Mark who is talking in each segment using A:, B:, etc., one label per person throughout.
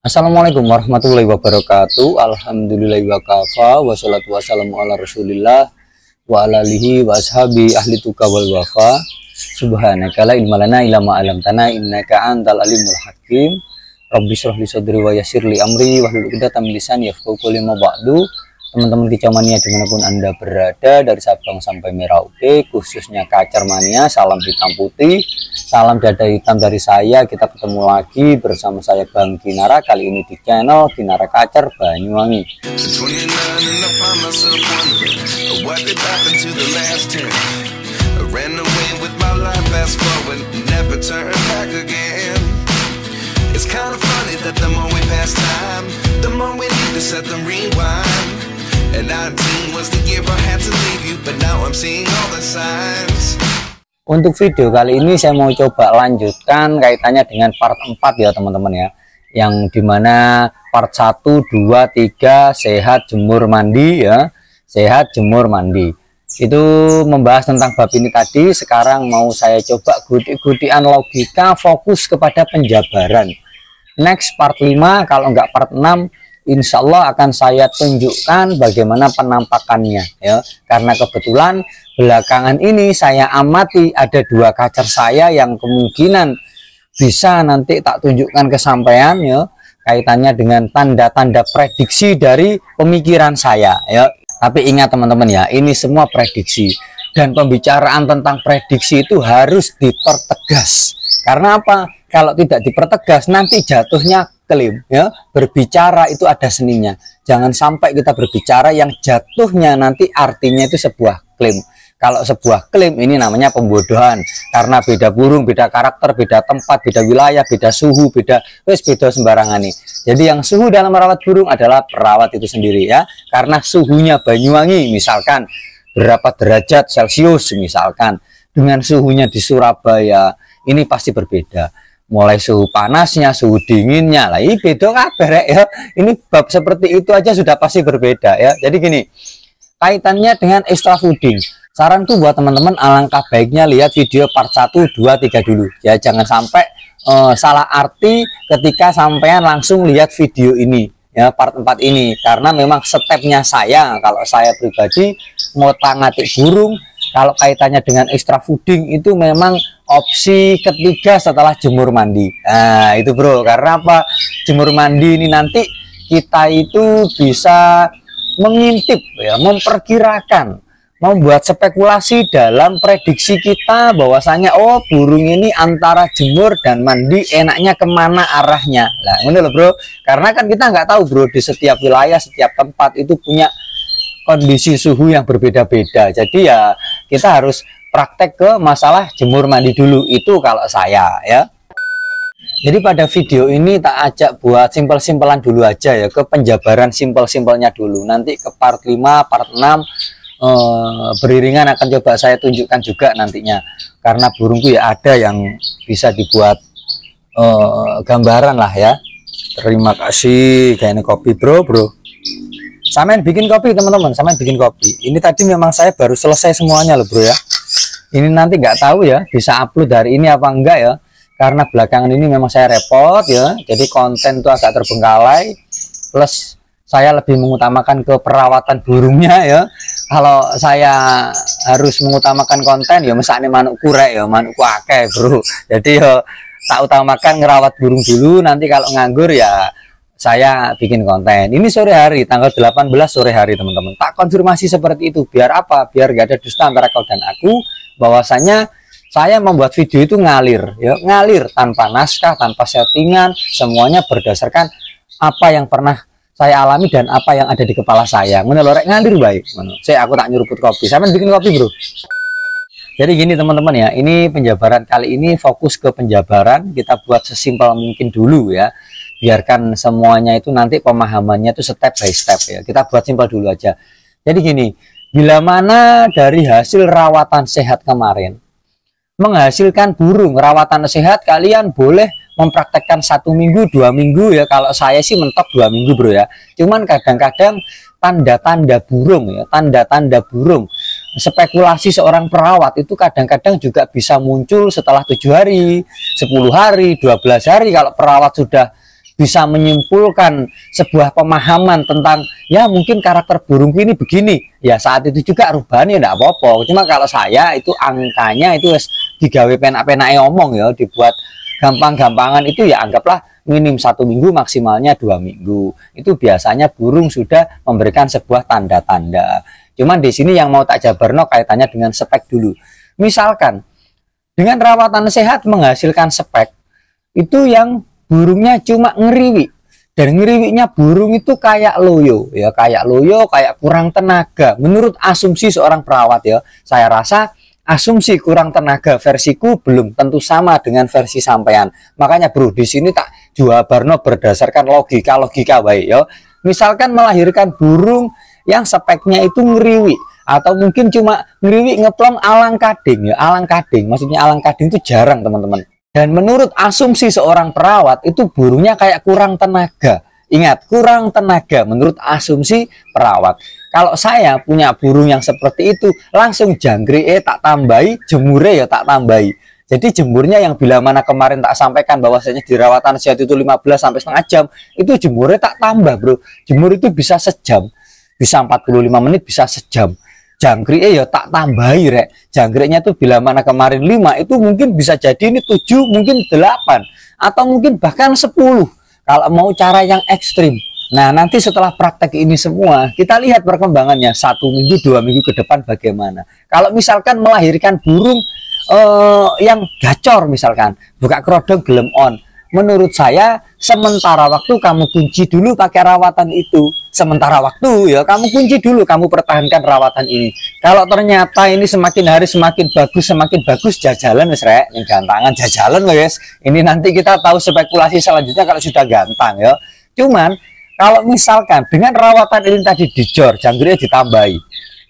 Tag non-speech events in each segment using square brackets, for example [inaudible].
A: Assalamualaikum warahmatullahi wabarakatuh Alhamdulillahi wakafa Wassalatu wassalamu ala rasulillah Wa ala alihi wa ashabi ahli tuka wal wafa Subhanaka la ilma lana ila alam tana Innaka antal alimul hakim Rabbi syrah li sadri wa yasir li amri Wahlul uqdatan lisani yafqaw kulima ba'du teman-teman kicauania dimanapun anda berada dari Sabang sampai Merauke khususnya kacar mania salam hitam putih salam dada hitam dari saya kita ketemu lagi bersama saya Bang Kinara kali ini di channel Kinara Kacar Banyuwangi It's kind of funny that the more we time, the more we need to rewind. Untuk video kali ini saya mau coba lanjutkan kaitannya dengan part 4 ya teman-teman ya yang dimana part 1, 2, 3 sehat jemur mandi ya sehat jemur mandi itu membahas tentang bab ini tadi sekarang mau saya coba guti-gutian logika fokus kepada penjabaran next part 5 kalau enggak part 6 Insya Allah akan saya tunjukkan bagaimana penampakannya ya karena kebetulan belakangan ini saya amati ada dua kacer saya yang kemungkinan bisa nanti tak tunjukkan kesampaian ya kaitannya dengan tanda-tanda prediksi dari pemikiran saya ya tapi ingat teman-teman ya ini semua prediksi dan pembicaraan tentang prediksi itu harus dipertegas karena apa kalau tidak dipertegas nanti jatuhnya klaim ya berbicara itu ada seninya jangan sampai kita berbicara yang jatuhnya nanti artinya itu sebuah klaim kalau sebuah klaim ini namanya pembodohan karena beda burung beda karakter beda tempat beda wilayah beda suhu beda wes beda sembarangan nih jadi yang suhu dalam merawat burung adalah perawat itu sendiri ya karena suhunya Banyuwangi misalkan berapa derajat celcius misalkan dengan suhunya di Surabaya ini pasti berbeda mulai suhu panasnya, suhu dinginnya lah ini beda kabar ya. ya. Ini bab seperti itu aja sudah pasti berbeda ya. Jadi gini, kaitannya dengan extra fooding. Saran tuh buat teman-teman alangkah baiknya lihat video part 1, 2, 3 dulu ya. Jangan sampai uh, salah arti ketika sampean langsung lihat video ini ya part 4 ini karena memang stepnya saya kalau saya pribadi mau tangatik burung kalau kaitannya dengan extra fooding itu memang opsi ketiga setelah jemur mandi. Nah, itu bro, karena apa? Jemur mandi ini nanti kita itu bisa mengintip ya, memperkirakan membuat spekulasi dalam prediksi kita bahwasanya oh burung ini antara jemur dan mandi enaknya kemana arahnya nah ini loh bro karena kan kita nggak tahu bro di setiap wilayah setiap tempat itu punya kondisi suhu yang berbeda-beda jadi ya kita harus praktek ke masalah jemur mandi dulu itu kalau saya ya jadi pada video ini tak ajak buat simpel-simpelan dulu aja ya ke penjabaran simpel-simpelnya dulu nanti ke part 5 part 6 eh, beriringan akan coba saya tunjukkan juga nantinya karena burungku ya ada yang bisa dibuat eh, gambaran lah ya terima kasih kayaknya kopi bro bro samain bikin kopi teman-teman samain bikin kopi ini tadi memang saya baru selesai semuanya loh bro ya ini nanti nggak tahu ya bisa upload hari ini apa enggak ya karena belakangan ini memang saya repot ya jadi konten tuh agak terbengkalai plus saya lebih mengutamakan ke perawatan burungnya ya kalau saya harus mengutamakan konten ya misalnya manuk kurek ya manuk kuake bro jadi ya tak utamakan ngerawat burung dulu nanti kalau nganggur ya saya bikin konten. Ini sore hari, tanggal 18 sore hari teman-teman. Tak konfirmasi seperti itu. Biar apa? Biar gak ada dusta antara kau dan aku. Bahwasanya saya membuat video itu ngalir. ya Ngalir tanpa naskah, tanpa settingan. Semuanya berdasarkan apa yang pernah saya alami dan apa yang ada di kepala saya. menelorek ngalir baik. Saya aku tak nyuruput kopi. Saya bikin kopi bro. Jadi gini teman-teman ya, ini penjabaran kali ini fokus ke penjabaran, kita buat sesimpel mungkin dulu ya biarkan semuanya itu nanti pemahamannya itu step by step ya kita buat simpel dulu aja jadi gini bila mana dari hasil rawatan sehat kemarin menghasilkan burung rawatan sehat kalian boleh mempraktekkan satu minggu dua minggu ya kalau saya sih mentok dua minggu bro ya cuman kadang-kadang tanda-tanda burung ya tanda-tanda burung spekulasi seorang perawat itu kadang-kadang juga bisa muncul setelah tujuh hari, sepuluh hari, dua belas hari kalau perawat sudah bisa menyimpulkan sebuah pemahaman tentang ya mungkin karakter burungku ini begini ya saat itu juga rubahnya tidak apa-apa cuma kalau saya itu angkanya itu digawe penak-penak omong ya dibuat gampang-gampangan itu ya anggaplah minim satu minggu maksimalnya dua minggu itu biasanya burung sudah memberikan sebuah tanda-tanda cuman di sini yang mau tak jabarno kaitannya dengan spek dulu misalkan dengan rawatan sehat menghasilkan spek itu yang burungnya cuma ngeriwi dan ngeriwiknya burung itu kayak loyo ya kayak loyo kayak kurang tenaga menurut asumsi seorang perawat ya saya rasa asumsi kurang tenaga versiku belum tentu sama dengan versi sampean. Makanya bro, di sini tak barno berdasarkan logika-logika baik ya. Misalkan melahirkan burung yang speknya itu ngeriwi atau mungkin cuma ngeriwi ngeplong alang kading ya, alang kading. Maksudnya alang kading itu jarang, teman-teman. Dan menurut asumsi seorang perawat, itu burungnya kayak kurang tenaga. Ingat, kurang tenaga menurut asumsi perawat. Kalau saya punya burung yang seperti itu, langsung jangkrik eh tak tambahi, jemure ya tak tambahi. Jadi jemurnya yang bila mana kemarin tak sampaikan bahwasanya di rawatan sehat itu 15 sampai setengah jam, itu jemurnya tak tambah, Bro. Jemur itu bisa sejam, bisa 45 menit, bisa sejam jangkriknya ya tak tambahi rek jangkriknya tuh bila mana kemarin 5 itu mungkin bisa jadi ini 7 mungkin 8 atau mungkin bahkan 10 kalau mau cara yang ekstrim nah nanti setelah praktek ini semua kita lihat perkembangannya satu minggu dua minggu ke depan bagaimana kalau misalkan melahirkan burung eh, yang gacor misalkan buka kerodong gelem on menurut saya sementara waktu kamu kunci dulu pakai rawatan itu sementara waktu ya kamu kunci dulu kamu pertahankan rawatan ini kalau ternyata ini semakin hari semakin bagus semakin bagus jajalan wes rek ini gantangan jajalan loh guys. ini nanti kita tahu spekulasi selanjutnya kalau sudah gantang ya cuman kalau misalkan dengan rawatan ini tadi dijor janggurnya ditambahi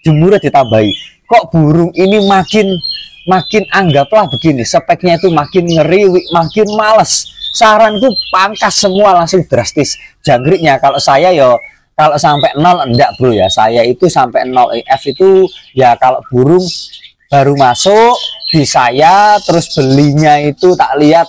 A: jemurnya ditambahi kok burung ini makin makin anggaplah begini speknya itu makin ngeriwik makin males saranku pangkas semua langsung drastis jangkriknya kalau saya yo ya, kalau sampai nol enggak bro ya saya itu sampai nol EF itu ya kalau burung baru masuk di saya terus belinya itu tak lihat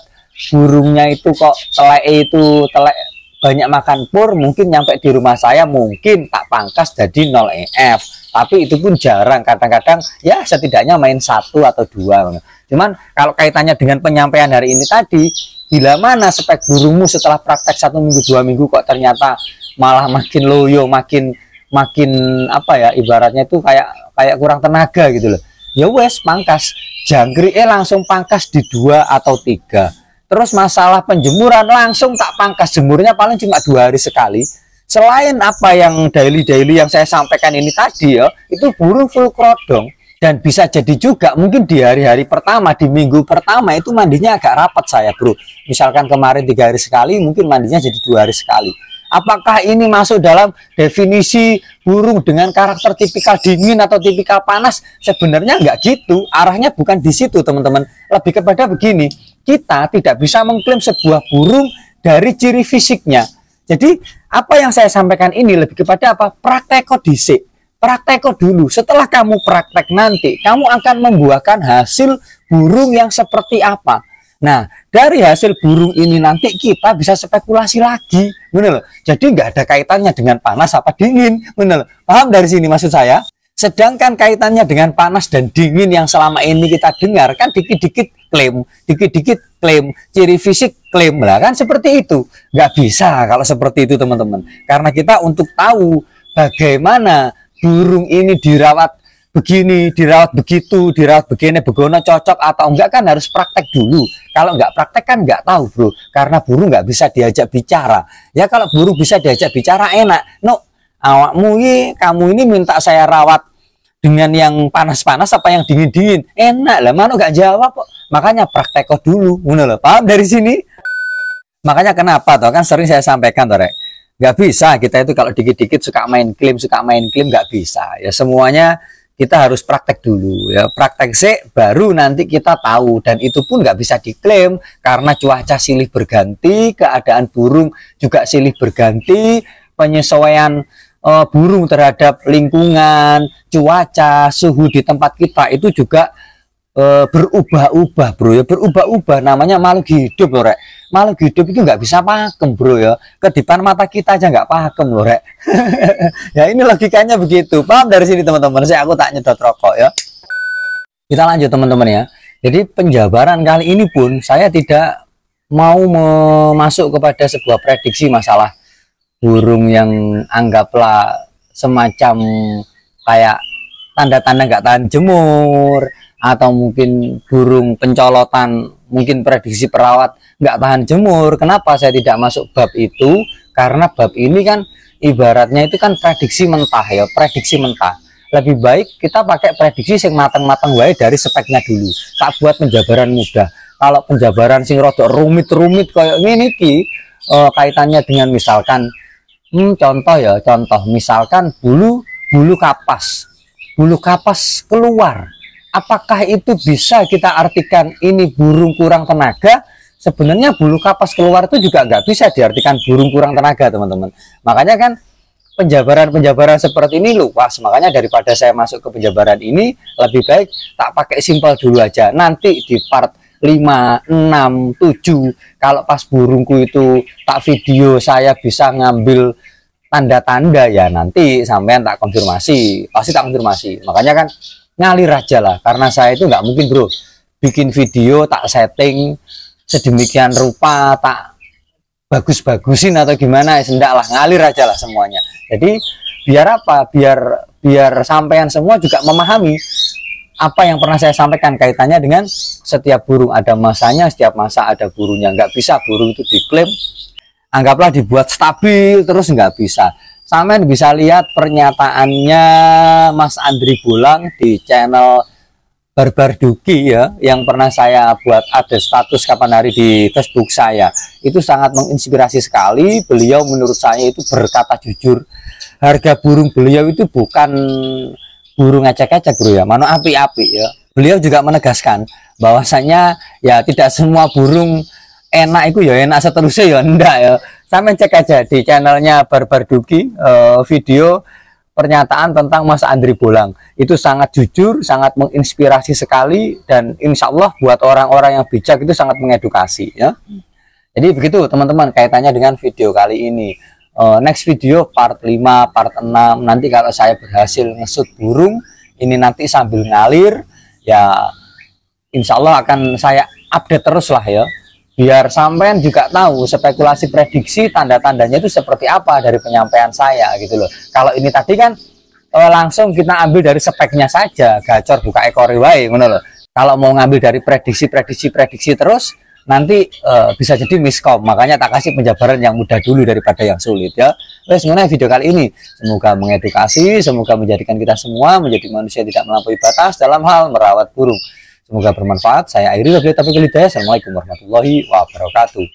A: burungnya itu kok telek itu telek banyak makan pur mungkin nyampe di rumah saya mungkin tak pangkas jadi 0 EF tapi itu pun jarang kadang-kadang ya setidaknya main satu atau dua cuman kalau kaitannya dengan penyampaian hari ini tadi bila mana spek burungmu setelah praktek satu minggu dua minggu kok ternyata malah makin loyo makin makin apa ya ibaratnya itu kayak kayak kurang tenaga gitu loh ya wes pangkas eh langsung pangkas di dua atau tiga terus masalah penjemuran langsung tak pangkas jemurnya paling cuma dua hari sekali selain apa yang daily daily yang saya sampaikan ini tadi ya itu burung full krodong dan bisa jadi juga mungkin di hari-hari pertama di minggu pertama itu mandinya agak rapat saya bro misalkan kemarin tiga hari sekali mungkin mandinya jadi dua hari sekali apakah ini masuk dalam definisi burung dengan karakter tipikal dingin atau tipikal panas sebenarnya nggak gitu arahnya bukan di situ teman-teman lebih kepada begini kita tidak bisa mengklaim sebuah burung dari ciri fisiknya jadi apa yang saya sampaikan ini lebih kepada apa praktek kodisik praktek kok dulu. Setelah kamu praktek nanti, kamu akan membuahkan hasil burung yang seperti apa. Nah, dari hasil burung ini nanti kita bisa spekulasi lagi, bener Jadi nggak ada kaitannya dengan panas apa dingin, bener Paham dari sini maksud saya? Sedangkan kaitannya dengan panas dan dingin yang selama ini kita dengar kan dikit-dikit klaim, dikit-dikit klaim, ciri fisik klaim lah kan seperti itu. Nggak bisa kalau seperti itu teman-teman. Karena kita untuk tahu bagaimana burung ini dirawat begini, dirawat begitu, dirawat begini, begono cocok atau enggak kan harus praktek dulu. Kalau enggak praktek kan enggak tahu bro, karena burung enggak bisa diajak bicara. Ya kalau burung bisa diajak bicara enak. No, awakmu ini, kamu ini minta saya rawat dengan yang panas-panas apa yang dingin-dingin. Enak lah, mana enggak jawab kok. Makanya praktek dulu, loh Paham dari sini? Makanya kenapa toh kan sering saya sampaikan toh, Rek nggak bisa kita itu kalau dikit-dikit suka main klaim suka main klaim nggak bisa ya semuanya kita harus praktek dulu ya praktek sih baru nanti kita tahu dan itu pun nggak bisa diklaim karena cuaca silih berganti keadaan burung juga silih berganti penyesuaian uh, burung terhadap lingkungan cuaca suhu di tempat kita itu juga uh, berubah-ubah bro ya berubah-ubah namanya makhluk hidup loh rek makhluk hidup itu nggak bisa pakem bro ya kedipan mata kita aja nggak pakem loh rek [laughs] ya ini logikanya begitu paham dari sini teman-teman saya aku tak nyedot rokok ya kita lanjut teman-teman ya jadi penjabaran kali ini pun saya tidak mau masuk kepada sebuah prediksi masalah burung yang anggaplah semacam kayak tanda-tanda nggak tahan jemur atau mungkin burung pencolotan, mungkin prediksi perawat nggak tahan jemur. Kenapa saya tidak masuk bab itu? Karena bab ini kan ibaratnya itu kan prediksi mentah ya, prediksi mentah. Lebih baik kita pakai prediksi sing matang-matang wae dari speknya dulu. Tak buat penjabaran mudah. Kalau penjabaran sing rodok rumit-rumit kayak ini ki eh, kaitannya dengan misalkan hmm, contoh ya, contoh misalkan bulu bulu kapas. Bulu kapas keluar apakah itu bisa kita artikan ini burung kurang tenaga? Sebenarnya bulu kapas keluar itu juga nggak bisa diartikan burung kurang tenaga, teman-teman. Makanya kan penjabaran-penjabaran seperti ini luas. Makanya daripada saya masuk ke penjabaran ini, lebih baik tak pakai simpel dulu aja. Nanti di part 5, 6, 7, kalau pas burungku itu tak video, saya bisa ngambil tanda-tanda ya nanti sampean tak konfirmasi. Pasti tak konfirmasi. Makanya kan ngalir aja lah karena saya itu nggak mungkin bro bikin video tak setting sedemikian rupa tak bagus-bagusin atau gimana ya sendak lah ngalir aja lah semuanya jadi biar apa biar biar sampean semua juga memahami apa yang pernah saya sampaikan kaitannya dengan setiap burung ada masanya setiap masa ada burungnya nggak bisa burung itu diklaim anggaplah dibuat stabil terus nggak bisa Samen bisa lihat pernyataannya Mas Andri Bulang di channel Barbar Duki ya yang pernah saya buat ada status kapan hari di Facebook saya itu sangat menginspirasi sekali beliau menurut saya itu berkata jujur harga burung beliau itu bukan burung ecek-ecek bro ya mana api-api ya beliau juga menegaskan bahwasanya ya tidak semua burung enak itu ya enak seterusnya ya enggak ya Sampai cek aja di channelnya Barbar Duki uh, video pernyataan tentang Mas Andri Bolang. Itu sangat jujur, sangat menginspirasi sekali dan insya Allah buat orang-orang yang bijak itu sangat mengedukasi ya. Jadi begitu teman-teman kaitannya dengan video kali ini. Uh, next video part 5, part 6 nanti kalau saya berhasil ngesut burung ini nanti sambil ngalir ya insya Allah akan saya update terus lah ya biar sampean juga tahu spekulasi prediksi tanda-tandanya itu seperti apa dari penyampaian saya gitu loh kalau ini tadi kan eh, langsung kita ambil dari speknya saja gacor buka ekor riwayi gitu loh kalau mau ngambil dari prediksi prediksi prediksi terus nanti uh, bisa jadi miskom makanya tak kasih penjabaran yang mudah dulu daripada yang sulit ya wes mengenai ya video kali ini semoga mengedukasi semoga menjadikan kita semua menjadi manusia tidak melampaui batas dalam hal merawat burung Semoga bermanfaat. Saya akhiri tapi taufiq Assalamualaikum warahmatullahi wabarakatuh.